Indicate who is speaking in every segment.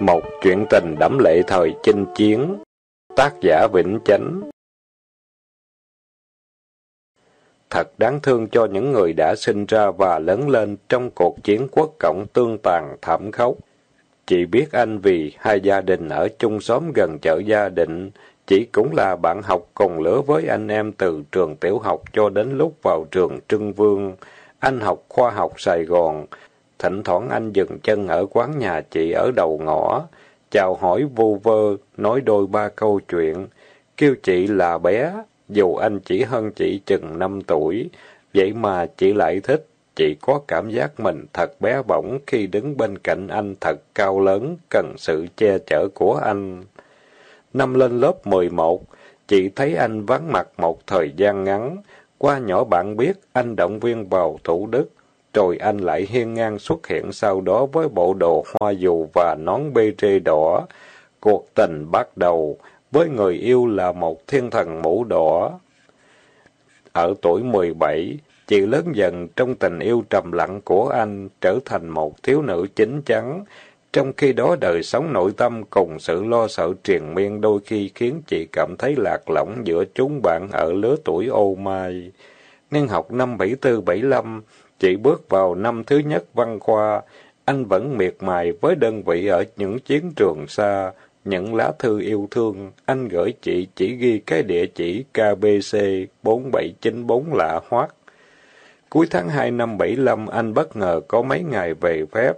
Speaker 1: Một chuyện tình đẫm lệ thời chinh chiến Tác giả Vĩnh Chánh Thật đáng thương cho những người đã sinh ra và lớn lên trong cuộc chiến quốc cộng tương tàn thảm khốc. chỉ biết anh vì hai gia đình ở chung xóm gần chợ gia định, chỉ cũng là bạn học cùng lứa với anh em từ trường tiểu học cho đến lúc vào trường Trưng Vương. Anh học khoa học Sài Gòn, Thỉnh thoảng anh dừng chân ở quán nhà chị ở đầu ngõ, chào hỏi vô vơ, nói đôi ba câu chuyện. Kêu chị là bé, dù anh chỉ hơn chị chừng năm tuổi, vậy mà chị lại thích. Chị có cảm giác mình thật bé bỏng khi đứng bên cạnh anh thật cao lớn, cần sự che chở của anh. Năm lên lớp 11, chị thấy anh vắng mặt một thời gian ngắn. Qua nhỏ bạn biết anh động viên vào Thủ Đức, rồi anh lại hiên ngang xuất hiện sau đó với bộ đồ hoa dù và nón bê trê đỏ. Cuộc tình bắt đầu, với người yêu là một thiên thần mũ đỏ. Ở tuổi 17, chị lớn dần trong tình yêu trầm lặng của anh, trở thành một thiếu nữ chính chắn. Trong khi đó đời sống nội tâm cùng sự lo sợ triền miên đôi khi khiến chị cảm thấy lạc lõng giữa chúng bạn ở lứa tuổi ô mai. Niên học năm 74-75, chỉ bước vào năm thứ nhất văn khoa, anh vẫn miệt mài với đơn vị ở những chiến trường xa. Những lá thư yêu thương, anh gửi chị chỉ ghi cái địa chỉ KBC 4794 lạ hoác. Cuối tháng 2 năm 75, anh bất ngờ có mấy ngày về phép.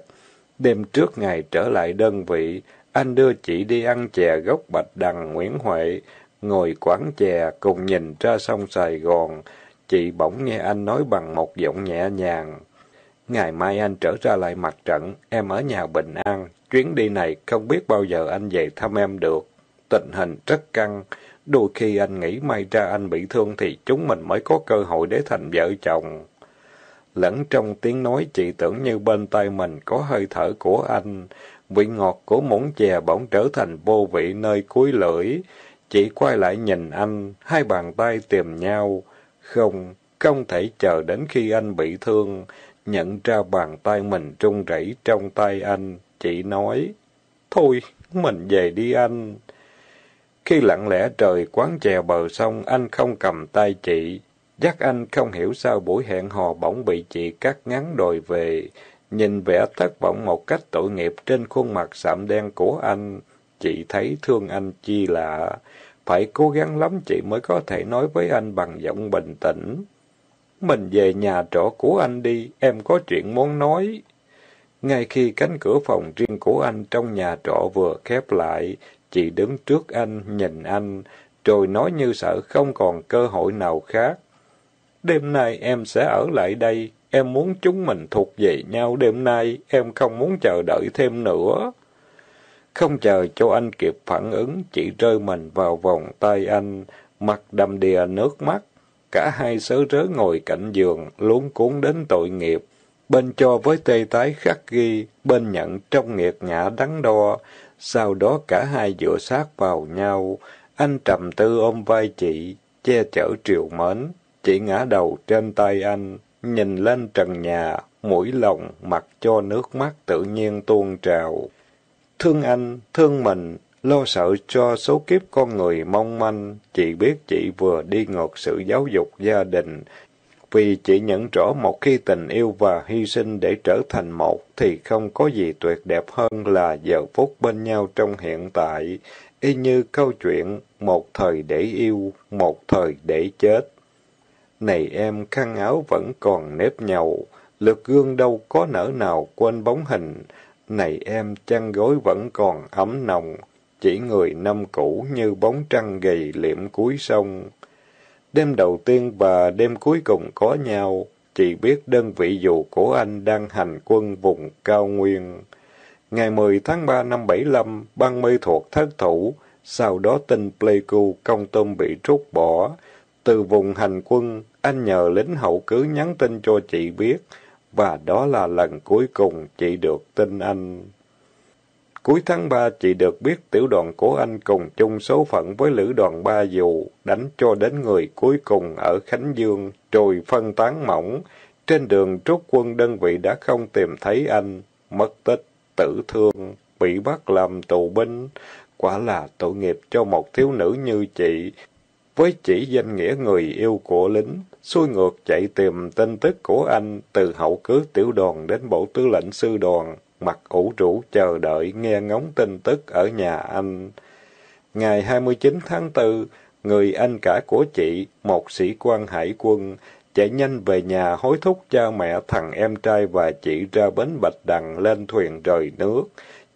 Speaker 1: Đêm trước ngày trở lại đơn vị, anh đưa chị đi ăn chè gốc Bạch Đằng Nguyễn Huệ, ngồi quán chè cùng nhìn ra sông Sài Gòn. Chị bỗng nghe anh nói bằng một giọng nhẹ nhàng. Ngày mai anh trở ra lại mặt trận, em ở nhà bình an. Chuyến đi này không biết bao giờ anh về thăm em được. Tình hình rất căng. Đôi khi anh nghĩ may ra anh bị thương thì chúng mình mới có cơ hội để thành vợ chồng. Lẫn trong tiếng nói chị tưởng như bên tay mình có hơi thở của anh. Vị ngọt của muỗng chè bỗng trở thành vô vị nơi cuối lưỡi. Chị quay lại nhìn anh, hai bàn tay tìm nhau. Không, không thể chờ đến khi anh bị thương. Nhận ra bàn tay mình trung rẩy trong tay anh, chị nói, Thôi, mình về đi anh. Khi lặng lẽ trời quán chèo bờ sông, anh không cầm tay chị. Dắt anh không hiểu sao buổi hẹn hò bỗng bị chị cắt ngắn đòi về. Nhìn vẻ thất vọng một cách tội nghiệp trên khuôn mặt sạm đen của anh, chị thấy thương anh chi lạ. Phải cố gắng lắm chị mới có thể nói với anh bằng giọng bình tĩnh. Mình về nhà trọ của anh đi, em có chuyện muốn nói. Ngay khi cánh cửa phòng riêng của anh trong nhà trọ vừa khép lại, chị đứng trước anh, nhìn anh, rồi nói như sợ không còn cơ hội nào khác. Đêm nay em sẽ ở lại đây, em muốn chúng mình thuộc về nhau đêm nay, em không muốn chờ đợi thêm nữa. Không chờ cho anh kịp phản ứng, chị rơi mình vào vòng tay anh, mặt đầm đìa nước mắt. Cả hai sớ rớ ngồi cạnh giường, luống cuốn đến tội nghiệp. Bên cho với tê tái khắc ghi, bên nhận trong nghiệt ngã đắng đo. Sau đó cả hai dựa sát vào nhau. Anh trầm tư ôm vai chị, che chở triều mến. Chị ngã đầu trên tay anh, nhìn lên trần nhà, mũi lòng mặc cho nước mắt tự nhiên tuôn trào. Thương anh, thương mình, lo sợ cho số kiếp con người mong manh, chị biết chị vừa đi ngược sự giáo dục gia đình. Vì chỉ nhận rõ một khi tình yêu và hy sinh để trở thành một thì không có gì tuyệt đẹp hơn là giờ phút bên nhau trong hiện tại, y như câu chuyện một thời để yêu, một thời để chết. Này em, khăn áo vẫn còn nếp nhầu, lượt gương đâu có nở nào quên bóng hình, này em, chăn gối vẫn còn ấm nồng, chỉ người năm cũ như bóng trăng gầy liệm cuối sông. Đêm đầu tiên và đêm cuối cùng có nhau, chỉ biết đơn vị dù của anh đang hành quân vùng cao nguyên. Ngày 10 tháng 3 năm 75, băng mây thuộc thất thủ, sau đó tin Pleiku công tôm bị trút bỏ. Từ vùng hành quân, anh nhờ lính hậu cứ nhắn tin cho chị biết, và đó là lần cuối cùng chị được tin anh. Cuối tháng 3, chị được biết tiểu đoàn của anh cùng chung số phận với lữ đoàn ba dù, đánh cho đến người cuối cùng ở Khánh Dương, trồi phân tán mỏng. Trên đường rút quân đơn vị đã không tìm thấy anh, mất tích, tử thương, bị bắt làm tù binh. Quả là tội nghiệp cho một thiếu nữ như chị, với chỉ danh nghĩa người yêu của lính, xuôi ngược chạy tìm tin tức của anh từ hậu cứ tiểu đoàn đến bộ tư lệnh sư đoàn, mặt ủ rũ chờ đợi nghe ngóng tin tức ở nhà anh. Ngày 29 tháng 4, người anh cả của chị, một sĩ quan hải quân, chạy nhanh về nhà hối thúc cha mẹ thằng em trai và chị ra bến Bạch Đằng lên thuyền rời nước,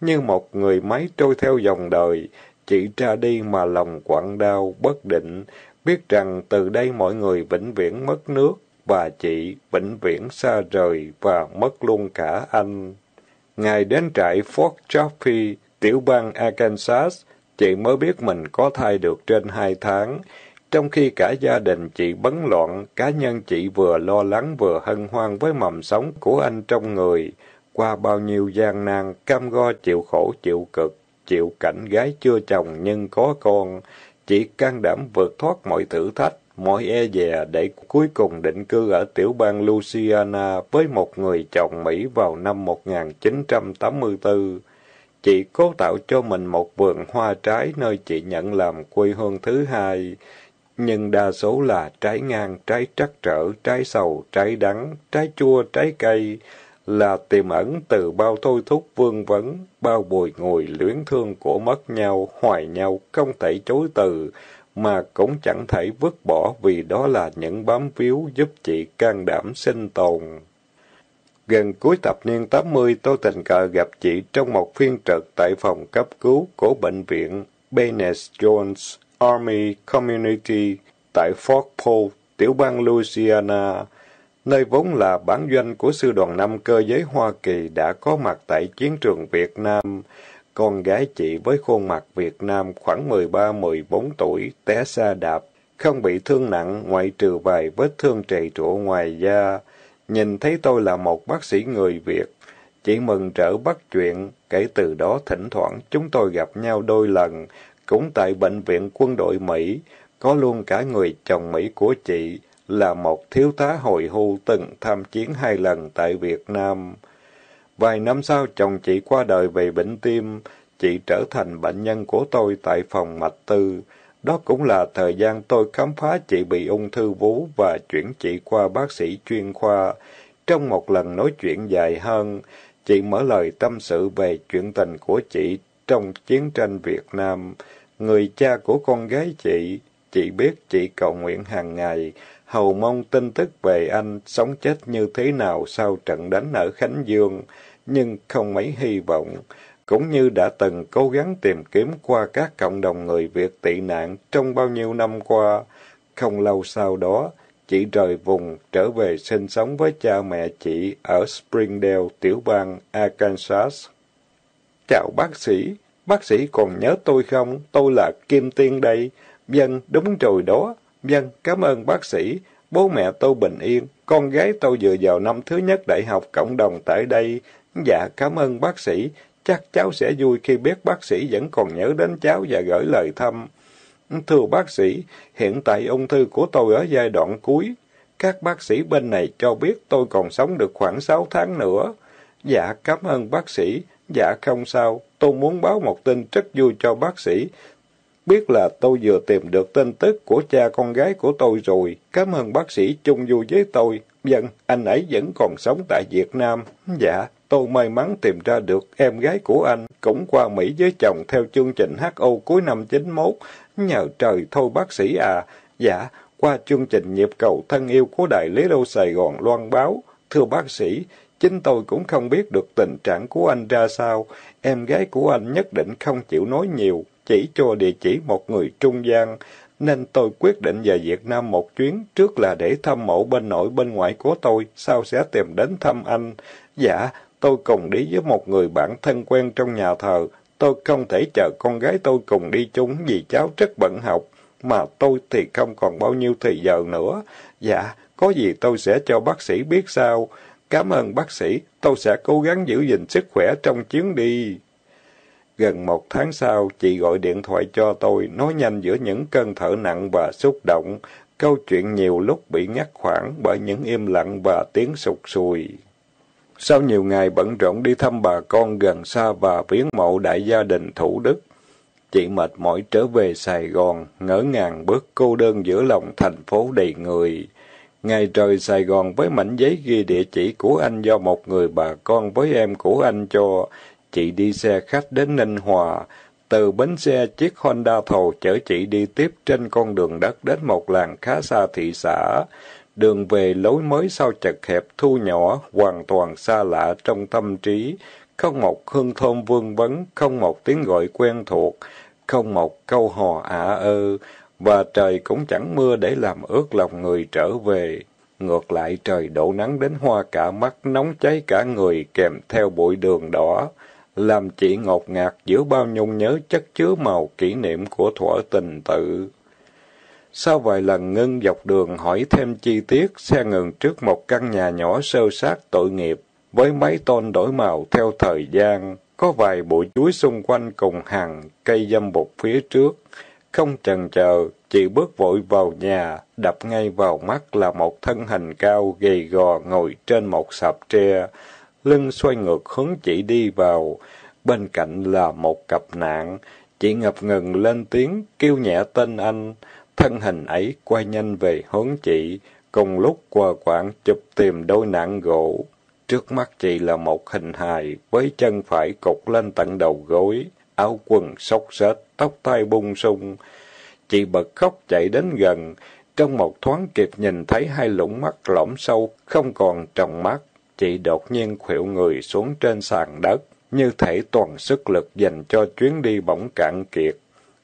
Speaker 1: như một người máy trôi theo dòng đời, Chị ra đi mà lòng quặn đau, bất định, biết rằng từ đây mọi người vĩnh viễn mất nước, và chị vĩnh viễn xa rời và mất luôn cả anh. Ngày đến trại Fort Chaffee, tiểu bang Arkansas, chị mới biết mình có thai được trên hai tháng. Trong khi cả gia đình chị bấn loạn, cá nhân chị vừa lo lắng vừa hân hoan với mầm sống của anh trong người. Qua bao nhiêu gian nan, cam go chịu khổ chịu cực, chịu cảnh gái chưa chồng nhưng có con, chỉ can đảm vượt thoát mọi thử thách, mọi e dè để cuối cùng định cư ở tiểu bang Louisiana với một người chồng Mỹ vào năm 1984. Chị cố tạo cho mình một vườn hoa trái nơi chị nhận làm quê hương thứ hai, nhưng đa số là trái ngang, trái trắc trở, trái sầu, trái đắng, trái chua, trái cây, là tiềm ẩn từ bao thôi thúc vương vấn, bao bồi ngồi luyến thương của mất nhau, hoài nhau, không thể chối từ, mà cũng chẳng thể vứt bỏ vì đó là những bám víu giúp chị can đảm sinh tồn. Gần cuối thập niên 80, tôi tình cờ gặp chị trong một phiên trực tại phòng cấp cứu của bệnh viện Benes Jones Army Community tại Fort Polk, tiểu bang Louisiana nơi vốn là bản doanh của sư đoàn năm cơ giới Hoa Kỳ đã có mặt tại chiến trường Việt Nam. Con gái chị với khuôn mặt Việt Nam khoảng 13-14 tuổi, té xa đạp, không bị thương nặng ngoại trừ vài vết thương trầy trụa ngoài da. Nhìn thấy tôi là một bác sĩ người Việt, chị mừng trở bắt chuyện, kể từ đó thỉnh thoảng chúng tôi gặp nhau đôi lần, cũng tại bệnh viện quân đội Mỹ, có luôn cả người chồng Mỹ của chị, là một thiếu tá hồi hưu từng tham chiến hai lần tại Việt Nam. Vài năm sau chồng chị qua đời vì bệnh tim, chị trở thành bệnh nhân của tôi tại phòng mạch tư. Đó cũng là thời gian tôi khám phá chị bị ung thư vú và chuyển chị qua bác sĩ chuyên khoa. Trong một lần nói chuyện dài hơn, chị mở lời tâm sự về chuyện tình của chị trong chiến tranh Việt Nam. Người cha của con gái chị, chị biết chị cầu nguyện hàng ngày, hầu mong tin tức về anh sống chết như thế nào sau trận đánh ở Khánh Dương, nhưng không mấy hy vọng. Cũng như đã từng cố gắng tìm kiếm qua các cộng đồng người Việt tị nạn trong bao nhiêu năm qua, không lâu sau đó, chị rời vùng trở về sinh sống với cha mẹ chị ở Springdale, tiểu bang Arkansas. Chào bác sĩ, bác sĩ còn nhớ tôi không? Tôi là Kim Tiên đây. Dân, vâng, đúng rồi đó. Dân, vâng, cảm ơn bác sĩ. Bố mẹ tôi bình yên. Con gái tôi vừa vào năm thứ nhất đại học cộng đồng tại đây. Dạ, cảm ơn bác sĩ. Chắc cháu sẽ vui khi biết bác sĩ vẫn còn nhớ đến cháu và gửi lời thăm. Thưa bác sĩ, hiện tại ung thư của tôi ở giai đoạn cuối. Các bác sĩ bên này cho biết tôi còn sống được khoảng 6 tháng nữa. Dạ, cảm ơn bác sĩ. Dạ, không sao. Tôi muốn báo một tin rất vui cho bác sĩ biết là tôi vừa tìm được tin tức của cha con gái của tôi rồi. Cảm ơn bác sĩ chung vui với tôi. Vâng, anh ấy vẫn còn sống tại Việt Nam. Dạ, tôi may mắn tìm ra được em gái của anh, cũng qua Mỹ với chồng theo chương trình HO cuối năm 91. Nhờ trời thôi bác sĩ à. Dạ, qua chương trình nhịp cầu thân yêu của Đại Lý Đô Sài Gòn loan báo. Thưa bác sĩ, chính tôi cũng không biết được tình trạng của anh ra sao. Em gái của anh nhất định không chịu nói nhiều, chỉ cho địa chỉ một người trung gian, nên tôi quyết định về Việt Nam một chuyến, trước là để thăm mộ bên nội bên ngoại của tôi, sau sẽ tìm đến thăm anh. Dạ, tôi cùng đi với một người bạn thân quen trong nhà thờ, tôi không thể chờ con gái tôi cùng đi chúng vì cháu rất bận học, mà tôi thì không còn bao nhiêu thời giờ nữa. Dạ, có gì tôi sẽ cho bác sĩ biết sao. Cảm ơn bác sĩ, tôi sẽ cố gắng giữ gìn sức khỏe trong chuyến đi. Gần một tháng sau, chị gọi điện thoại cho tôi, nói nhanh giữa những cơn thở nặng và xúc động. Câu chuyện nhiều lúc bị ngắt khoảng bởi những im lặng và tiếng sụt sùi. Sau nhiều ngày bận rộn đi thăm bà con gần xa và viếng mộ đại gia đình Thủ Đức, chị mệt mỏi trở về Sài Gòn, ngỡ ngàng bước cô đơn giữa lòng thành phố đầy người. Ngày trời Sài Gòn với mảnh giấy ghi địa chỉ của anh do một người bà con với em của anh cho, Chị đi xe khách đến Ninh Hòa. Từ bến xe, chiếc Honda thầu chở chị đi tiếp trên con đường đất đến một làng khá xa thị xã. Đường về lối mới sau chật hẹp thu nhỏ, hoàn toàn xa lạ trong tâm trí. Không một hương thơm vương vấn, không một tiếng gọi quen thuộc, không một câu hò ả ơ, và trời cũng chẳng mưa để làm ướt lòng người trở về. Ngược lại trời đổ nắng đến hoa cả mắt, nóng cháy cả người kèm theo bụi đường đỏ làm chị ngột ngạt giữa bao nhung nhớ chất chứa màu kỷ niệm của thuở tình tự. Sau vài lần ngưng dọc đường hỏi thêm chi tiết, xe ngừng trước một căn nhà nhỏ sơ sát tội nghiệp, với mấy tôn đổi màu theo thời gian, có vài bụi chuối xung quanh cùng hàng cây dâm bụt phía trước. Không chần chờ, chị bước vội vào nhà, đập ngay vào mắt là một thân hình cao gầy gò ngồi trên một sạp tre, lưng xoay ngược hướng chị đi vào. Bên cạnh là một cặp nạn, chị ngập ngừng lên tiếng, kêu nhẹ tên anh. Thân hình ấy quay nhanh về hướng chị, cùng lúc qua quảng chụp tìm đôi nạn gỗ. Trước mắt chị là một hình hài, với chân phải cục lên tận đầu gối, áo quần xốc xếch, tóc tai bung sung. Chị bật khóc chạy đến gần, trong một thoáng kịp nhìn thấy hai lũng mắt lõm sâu, không còn trong mắt. Chị đột nhiên khuỵu người xuống trên sàn đất, như thể toàn sức lực dành cho chuyến đi bỗng cạn kiệt.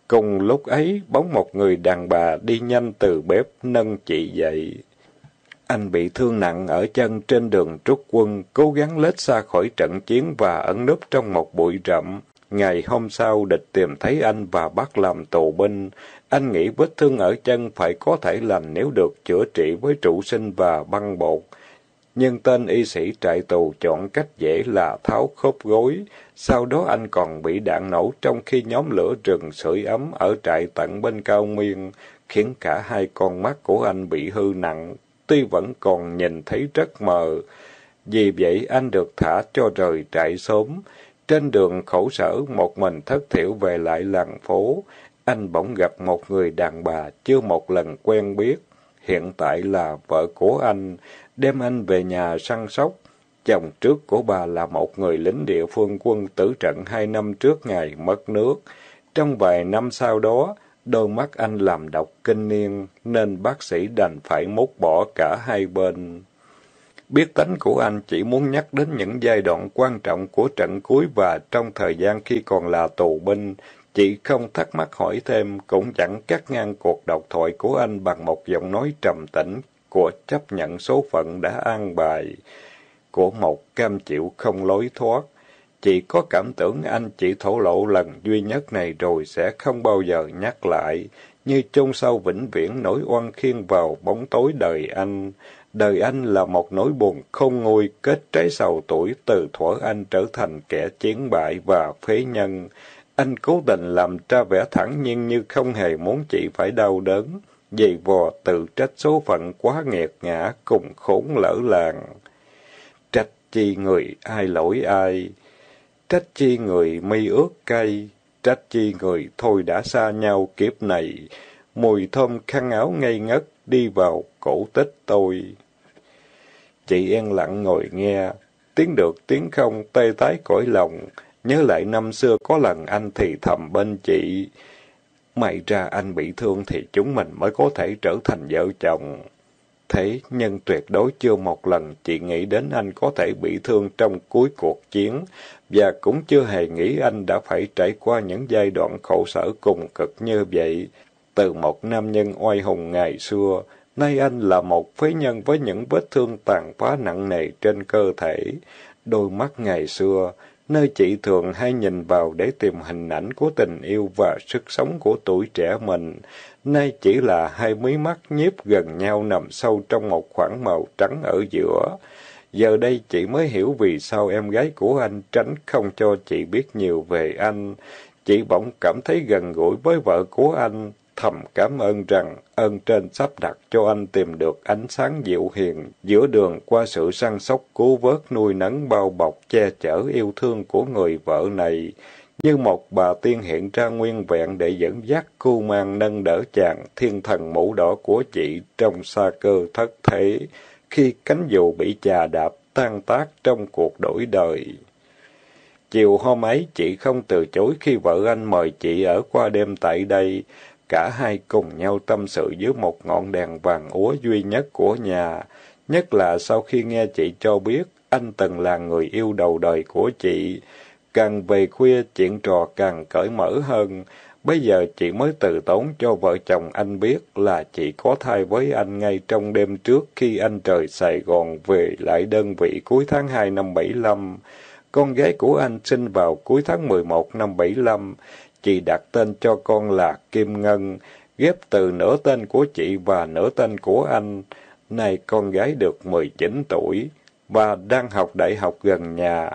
Speaker 1: Cùng lúc ấy, bóng một người đàn bà đi nhanh từ bếp nâng chị dậy. Anh bị thương nặng ở chân trên đường trút quân, cố gắng lết xa khỏi trận chiến và ẩn núp trong một bụi rậm. Ngày hôm sau, địch tìm thấy anh và bắt làm tù binh. Anh nghĩ vết thương ở chân phải có thể lành nếu được chữa trị với trụ sinh và băng bột nhưng tên y sĩ trại tù chọn cách dễ là tháo khớp gối. Sau đó anh còn bị đạn nổ trong khi nhóm lửa rừng sưởi ấm ở trại tận bên cao nguyên khiến cả hai con mắt của anh bị hư nặng, tuy vẫn còn nhìn thấy rất mờ. Vì vậy anh được thả cho rời trại sớm. Trên đường khổ sở, một mình thất thiểu về lại làng phố, anh bỗng gặp một người đàn bà chưa một lần quen biết hiện tại là vợ của anh, đem anh về nhà săn sóc. Chồng trước của bà là một người lính địa phương quân tử trận hai năm trước ngày mất nước. Trong vài năm sau đó, đôi mắt anh làm độc kinh niên, nên bác sĩ đành phải mốt bỏ cả hai bên. Biết tính của anh chỉ muốn nhắc đến những giai đoạn quan trọng của trận cuối và trong thời gian khi còn là tù binh, chỉ không thắc mắc hỏi thêm, cũng chẳng cắt ngang cuộc độc thoại của anh bằng một giọng nói trầm tĩnh, của chấp nhận số phận đã an bài, của một cam chịu không lối thoát. Chỉ có cảm tưởng anh chỉ thổ lộ lần duy nhất này rồi sẽ không bao giờ nhắc lại, như chôn sâu vĩnh viễn nỗi oan khiên vào bóng tối đời anh. Đời anh là một nỗi buồn không nguôi kết trái sầu tuổi từ thuở anh trở thành kẻ chiến bại và phế nhân. Anh cố tình làm ra vẻ thẳng nhiên như không hề muốn chị phải đau đớn dày vò tự trách số phận quá nghiệt ngã, cùng khốn lỡ làng. Trách chi người ai lỗi ai, trách chi người mi ướt cay, trách chi người thôi đã xa nhau kiếp này, mùi thơm khăn áo ngây ngất đi vào cổ tích tôi. Chị yên lặng ngồi nghe, tiếng được tiếng không tê tái cõi lòng, nhớ lại năm xưa có lần anh thì thầm bên chị. May ra anh bị thương thì chúng mình mới có thể trở thành vợ chồng. Thế nhưng tuyệt đối chưa một lần chị nghĩ đến anh có thể bị thương trong cuối cuộc chiến, và cũng chưa hề nghĩ anh đã phải trải qua những giai đoạn khổ sở cùng cực như vậy. Từ một nam nhân oai hùng ngày xưa, nay anh là một phế nhân với những vết thương tàn phá nặng nề trên cơ thể. Đôi mắt ngày xưa, nơi chị thường hay nhìn vào để tìm hình ảnh của tình yêu và sức sống của tuổi trẻ mình. Nay chỉ là hai mí mắt nhiếp gần nhau nằm sâu trong một khoảng màu trắng ở giữa. Giờ đây chị mới hiểu vì sao em gái của anh tránh không cho chị biết nhiều về anh. Chị bỗng cảm thấy gần gũi với vợ của anh, thầm cảm ơn rằng ơn trên sắp đặt cho anh tìm được ánh sáng dịu hiền giữa đường qua sự săn sóc cứu vớt nuôi nấng bao bọc che chở yêu thương của người vợ này. Như một bà tiên hiện ra nguyên vẹn để dẫn dắt cu mang nâng đỡ chàng thiên thần mũ đỏ của chị trong xa cơ thất thế, khi cánh dù bị chà đạp tan tác trong cuộc đổi đời. Chiều hôm ấy, chị không từ chối khi vợ anh mời chị ở qua đêm tại đây. Cả hai cùng nhau tâm sự dưới một ngọn đèn vàng úa duy nhất của nhà. Nhất là sau khi nghe chị cho biết, anh từng là người yêu đầu đời của chị. Càng về khuya, chuyện trò càng cởi mở hơn. Bây giờ chị mới tự tốn cho vợ chồng anh biết là chị có thai với anh ngay trong đêm trước khi anh trời Sài Gòn về lại đơn vị cuối tháng 2 năm 75. Con gái của anh sinh vào cuối tháng 11 năm 75. Chị đặt tên cho con là Kim Ngân, ghép từ nửa tên của chị và nửa tên của anh. Nay con gái được 19 tuổi, và đang học đại học gần nhà.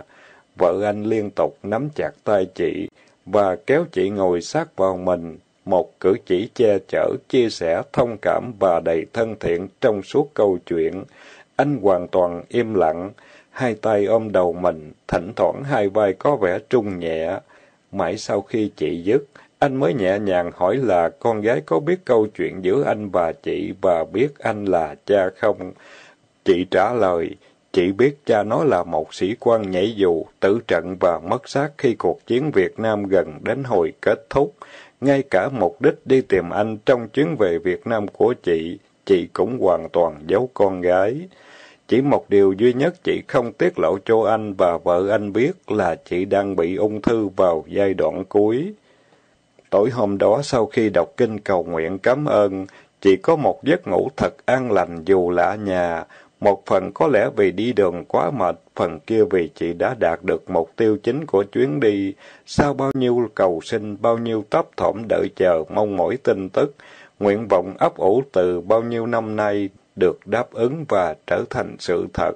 Speaker 1: Vợ anh liên tục nắm chặt tay chị và kéo chị ngồi sát vào mình, một cử chỉ che chở, chia sẻ, thông cảm và đầy thân thiện trong suốt câu chuyện. Anh hoàn toàn im lặng, hai tay ôm đầu mình, thỉnh thoảng hai vai có vẻ trung nhẹ. Mãi sau khi chị dứt, anh mới nhẹ nhàng hỏi là con gái có biết câu chuyện giữa anh và chị và biết anh là cha không? Chị trả lời, chị biết cha nó là một sĩ quan nhảy dù, tử trận và mất xác khi cuộc chiến Việt Nam gần đến hồi kết thúc. Ngay cả mục đích đi tìm anh trong chuyến về Việt Nam của chị, chị cũng hoàn toàn giấu con gái. Chỉ một điều duy nhất chị không tiết lộ cho anh và vợ anh biết là chị đang bị ung thư vào giai đoạn cuối. Tối hôm đó sau khi đọc kinh cầu nguyện cảm ơn, chị có một giấc ngủ thật an lành dù lạ nhà. Một phần có lẽ vì đi đường quá mệt, phần kia vì chị đã đạt được mục tiêu chính của chuyến đi. Sau bao nhiêu cầu sinh, bao nhiêu tấp thỏm đợi chờ, mong mỏi tin tức, nguyện vọng ấp ủ từ bao nhiêu năm nay, được đáp ứng và trở thành sự thật.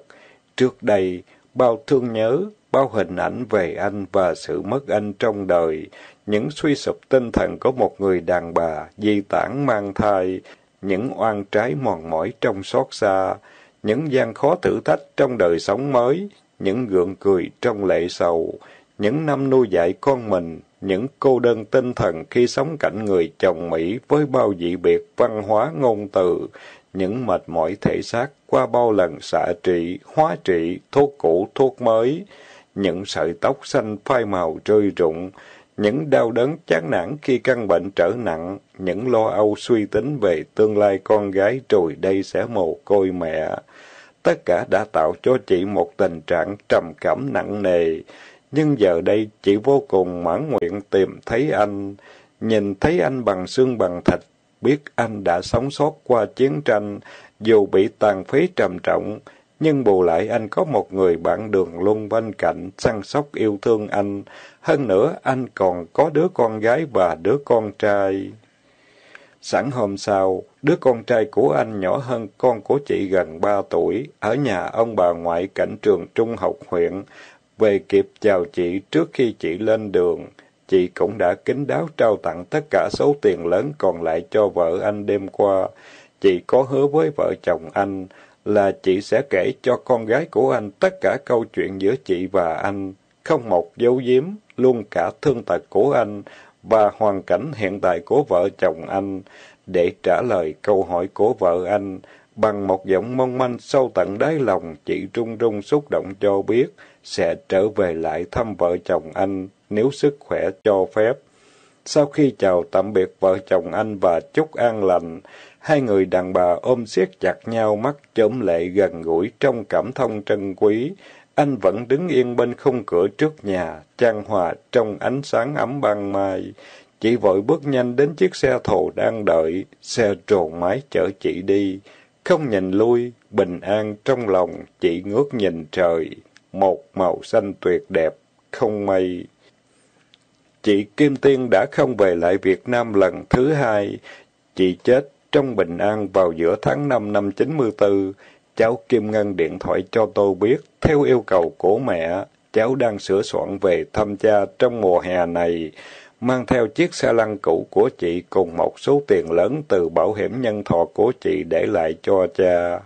Speaker 1: Trước đây, bao thương nhớ, bao hình ảnh về anh và sự mất anh trong đời, những suy sụp tinh thần của một người đàn bà di tản mang thai, những oan trái mòn mỏi trong xót xa, những gian khó thử thách trong đời sống mới, những gượng cười trong lệ sầu, những năm nuôi dạy con mình, những cô đơn tinh thần khi sống cạnh người chồng Mỹ với bao dị biệt văn hóa ngôn từ, những mệt mỏi thể xác qua bao lần xạ trị, hóa trị, thuốc cũ, thuốc mới, những sợi tóc xanh phai màu rơi rụng, những đau đớn chán nản khi căn bệnh trở nặng, những lo âu suy tính về tương lai con gái rồi đây sẽ mồ côi mẹ. Tất cả đã tạo cho chị một tình trạng trầm cảm nặng nề, nhưng giờ đây chị vô cùng mãn nguyện tìm thấy anh. Nhìn thấy anh bằng xương bằng thịt biết anh đã sống sót qua chiến tranh, dù bị tàn phế trầm trọng, nhưng bù lại anh có một người bạn đường luôn bên cạnh, săn sóc yêu thương anh. Hơn nữa, anh còn có đứa con gái và đứa con trai. Sẵn hôm sau, đứa con trai của anh nhỏ hơn con của chị gần ba tuổi, ở nhà ông bà ngoại cảnh trường trung học huyện, về kịp chào chị trước khi chị lên đường chị cũng đã kính đáo trao tặng tất cả số tiền lớn còn lại cho vợ anh đêm qua. Chị có hứa với vợ chồng anh là chị sẽ kể cho con gái của anh tất cả câu chuyện giữa chị và anh, không một dấu giếm, luôn cả thương tật của anh và hoàn cảnh hiện tại của vợ chồng anh, để trả lời câu hỏi của vợ anh. Bằng một giọng mong manh sâu tận đáy lòng, chị run run xúc động cho biết sẽ trở về lại thăm vợ chồng anh nếu sức khỏe cho phép. Sau khi chào tạm biệt vợ chồng anh và chúc an lành, hai người đàn bà ôm siết chặt nhau mắt chớm lệ gần gũi trong cảm thông trân quý. Anh vẫn đứng yên bên khung cửa trước nhà, trang hòa trong ánh sáng ấm ban mai. Chị vội bước nhanh đến chiếc xe thồ đang đợi, xe trồn mái chở chị đi. Không nhìn lui, bình an trong lòng, chị ngước nhìn trời. Một màu xanh tuyệt đẹp, không mây. Chị Kim Tiên đã không về lại Việt Nam lần thứ hai. Chị chết trong bình an vào giữa tháng 5 năm 94. Cháu Kim Ngân điện thoại cho tôi biết, theo yêu cầu của mẹ, cháu đang sửa soạn về thăm cha trong mùa hè này. Mang theo chiếc xe lăn cũ của chị cùng một số tiền lớn từ bảo hiểm nhân thọ của chị để lại cho cha.